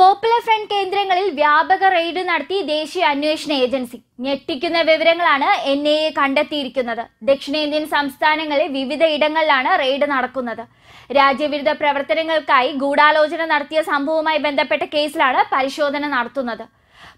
popular front കേന്ദ്രങ്ങളിൽ വ്യാപക raid നടത്തി ദേശീയ അന്വേഷണ ഏജൻസി ഞെട്ടിക്കുന്ന വിവരങ്ങളാണ് എൻ എ എ കണ്ടെത്തിയിരിക്കുന്നത് ദക്ഷിണേന്ത്യൻ സംസ്ഥാനങ്ങളിൽ വിവിധ ഇടങ്ങളിലാണ് റെയ്ഡ് നടക്കുന്നത് രാജ്യവിരുദ്ധ പ്രവർത്തനങ്ങൾക്കായി ഗൂഢാലോചന നടത്തിയ സംഭവവുമായി ബന്ധപ്പെട്ട കേസിലാണ് പരിശോധന നടത്തുന്നത്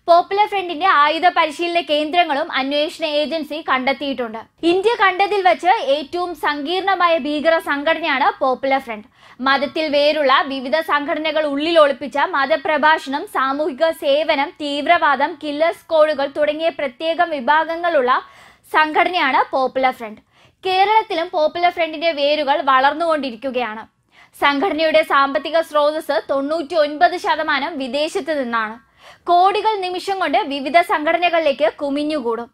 പോപ്പുലർ ഫ്രണ്ടിന്റെ ആയുധ പരിശീലന കേന്ദ്രങ്ങളും അന്വേഷണ ഏജൻസി കണ്ടെത്തിയിട്ടുണ്ട് ഇന്ത്യ കണ്ടതിൽ വച്ച് ഏറ്റവും സങ്കീർണമായ ഭീകര സംഘടനയാണ് പോപ്പുലർ ഫ്രണ്ട് മതത്തിൽ വേരുള്ള വിവിധ സംഘടനകൾ ഉള്ളിൽ ഒളിപ്പിച്ച മതപ്രഭാഷണം സാമൂഹിക സേവനം തീവ്രവാദം കില്ലർ സ്കോഡുകൾ തുടങ്ങിയ പ്രത്യേകം വിഭാഗങ്ങളുള്ള സംഘടനയാണ് പോപ്പുലർ ഫ്രണ്ട് കേരളത്തിലും പോപ്പുലർ ഫ്രണ്ടിന്റെ വേരുകൾ വളർന്നുകൊണ്ടിരിക്കുകയാണ് സംഘടനയുടെ സാമ്പത്തിക സ്രോതസ് തൊണ്ണൂറ്റി ഒൻപത് ശതമാനം വിദേശത്ത് നിന്നാണ് കോടികൾ നിമിഷം കൊണ്ട് വിവിധ സംഘടനകളിലേക്ക് കുമിഞ്ഞുകൂടും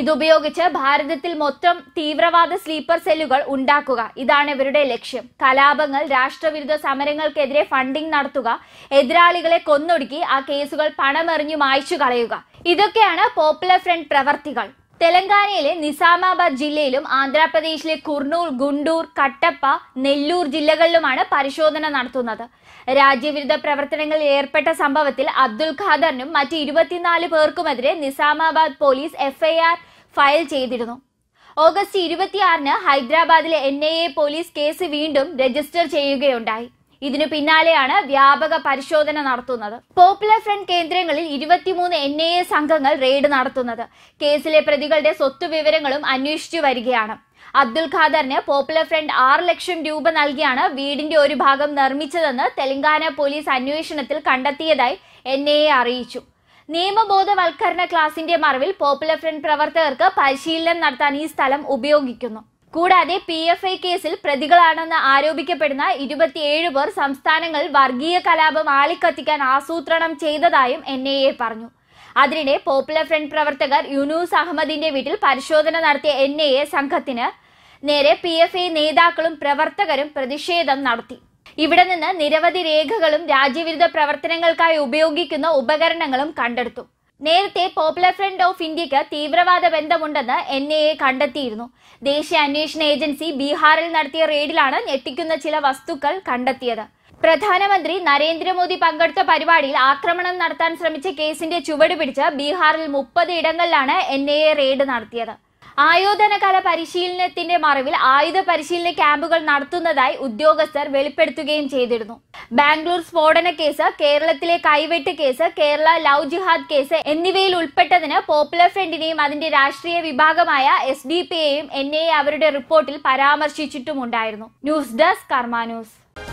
ഇതുപയോഗിച്ച് ഭാരതത്തിൽ മൊത്തം തീവ്രവാദ സ്ലീപ്പർ സെല്ലുകൾ ഉണ്ടാക്കുക ഇതാണ് ഇവരുടെ ലക്ഷ്യം കലാപങ്ങൾ രാഷ്ട്രവിരുദ്ധ സമരങ്ങൾക്കെതിരെ ഫണ്ടിംഗ് നടത്തുക എതിരാളികളെ കൊന്നൊടുക്കി ആ കേസുകൾ പണമെറിഞ്ഞു മായ്ച്ചു കളയുക ഇതൊക്കെയാണ് പോപ്പുലർ ഫ്രണ്ട് പ്രവർത്തികൾ തെലങ്കാനയിലെ നിസാമാബാദ് ജില്ലയിലും ആന്ധ്രാപ്രദേശിലെ കുർണൂർ ഗുണ്ടൂർ കട്ടപ്പ നെല്ലൂർ ജില്ലകളിലുമാണ് പരിശോധന നടത്തുന്നത് രാജ്യവിരുദ്ധ പ്രവർത്തനങ്ങളിൽ ഏർപ്പെട്ട സംഭവത്തിൽ അബ്ദുൽ ഖാദറിനും മറ്റ് ഇരുപത്തിനാല് പേർക്കുമെതിരെ നിസാമാബാദ് പോലീസ് എഫ്ഐആർ ഫയൽ ചെയ്തിരുന്നു ഓഗസ്റ്റ് ഇരുപത്തിയാറിന് ഹൈദരാബാദിലെ എൻ പോലീസ് കേസ് വീണ്ടും രജിസ്റ്റർ ചെയ്യുകയുണ്ടായി ഇതിനു പിന്നാലെയാണ് വ്യാപക പരിശോധന നടത്തുന്നത് പോപ്പുലർ ഫ്രണ്ട് കേന്ദ്രങ്ങളിൽ ഇരുപത്തിമൂന്ന് എൻ ഐ എ സംഘങ്ങൾ റെയ്ഡ് നടത്തുന്നത് കേസിലെ പ്രതികളുടെ സ്വത്ത് വിവരങ്ങളും അന്വേഷിച്ചു വരികയാണ് അബ്ദുൽ ഖാദറിന് പോപ്പുലർ ഫ്രണ്ട് ആറ് ലക്ഷം രൂപ നൽകിയാണ് വീടിന്റെ ഒരു ഭാഗം നിർമ്മിച്ചതെന്ന് തെലങ്കാന പോലീസ് അന്വേഷണത്തിൽ കണ്ടെത്തിയതായി എൻ ഐ എ അറിയിച്ചു നിയമബോധവൽക്കരണ ക്ലാസിന്റെ മറവിൽ പോപ്പുലർ ഫ്രണ്ട് പ്രവർത്തകർക്ക് പരിശീലനം നടത്താൻ ഈ സ്ഥലം ഉപയോഗിക്കുന്നു കൂടാതെ പി എഫ് ഐ കേസിൽ പ്രതികളാണെന്ന് ആരോപിക്കപ്പെടുന്ന ഇരുപത്തിയേഴ് പേർ സംസ്ഥാനങ്ങൾ വർഗീയ കലാപം ആളിക്കത്തിക്കാൻ ആസൂത്രണം ചെയ്തതായും എൻ ഐ എ പറഞ്ഞു അതിനിടെ പോപ്പുലർ ഫ്രണ്ട് പ്രവർത്തകർ യുനൂസ് അഹമ്മദിന്റെ വീട്ടിൽ പരിശോധന നടത്തിയ എൻ ഐ എ സംഘത്തിന് നേരെ പി എഫ് ഐ നേതാക്കളും പ്രവർത്തകരും പ്രതിഷേധം നടത്തി ഇവിടെ നിന്ന് നിരവധി രേഖകളും രാജ്യവിരുദ്ധ പ്രവർത്തനങ്ങൾക്കായി ഉപയോഗിക്കുന്ന ഉപകരണങ്ങളും കണ്ടെടുത്തു നേരത്തെ പോപ്പുലർ ഫ്രണ്ട് ഓഫ് ഇന്ത്യക്ക് തീവ്രവാദ ബന്ധമുണ്ടെന്ന് എൻ ഐ എ കണ്ടെത്തിയിരുന്നു ദേശീയ അന്വേഷണ ഏജൻസി ബീഹാറിൽ നടത്തിയ റെയ്ഡിലാണ് ഞെട്ടിക്കുന്ന ചില വസ്തുക്കൾ കണ്ടെത്തിയത് പ്രധാനമന്ത്രി നരേന്ദ്രമോദി പങ്കെടുത്ത പരിപാടിയിൽ ആക്രമണം നടത്താൻ ശ്രമിച്ച കേസിന്റെ ചുവട് പിടിച്ച് ബീഹാറിൽ മുപ്പത് ഇടങ്ങളിലാണ് എൻ ഐ എ റെയ്ഡ് നടത്തിയത് ആയോധന കല പരിശീലനത്തിന്റെ മറവിൽ ആയുധ പരിശീലന ക്യാമ്പുകൾ നടത്തുന്നതായി ഉദ്യോഗസ്ഥർ വെളിപ്പെടുത്തുകയും ചെയ്തിരുന്നു ബാംഗ്ലൂർ സ്ഫോടന കേസ് കേരളത്തിലെ കൈവെട്ട് കേസ് കേരള ലവ് ജിഹാദ് കേസ് എന്നിവയിൽ ഉൾപ്പെട്ടതിന് പോപ്പുലർ ഫ്രണ്ടിനെയും അതിന്റെ രാഷ്ട്രീയ വിഭാഗമായ എസ് ഡി പി എയും എൻ എ അവരുടെ റിപ്പോർട്ടിൽ പരാമർശിച്ചിട്ടുമുണ്ടായിരുന്നു ന്യൂസ് ഡെസ്ക് കർമാ ന്യൂസ്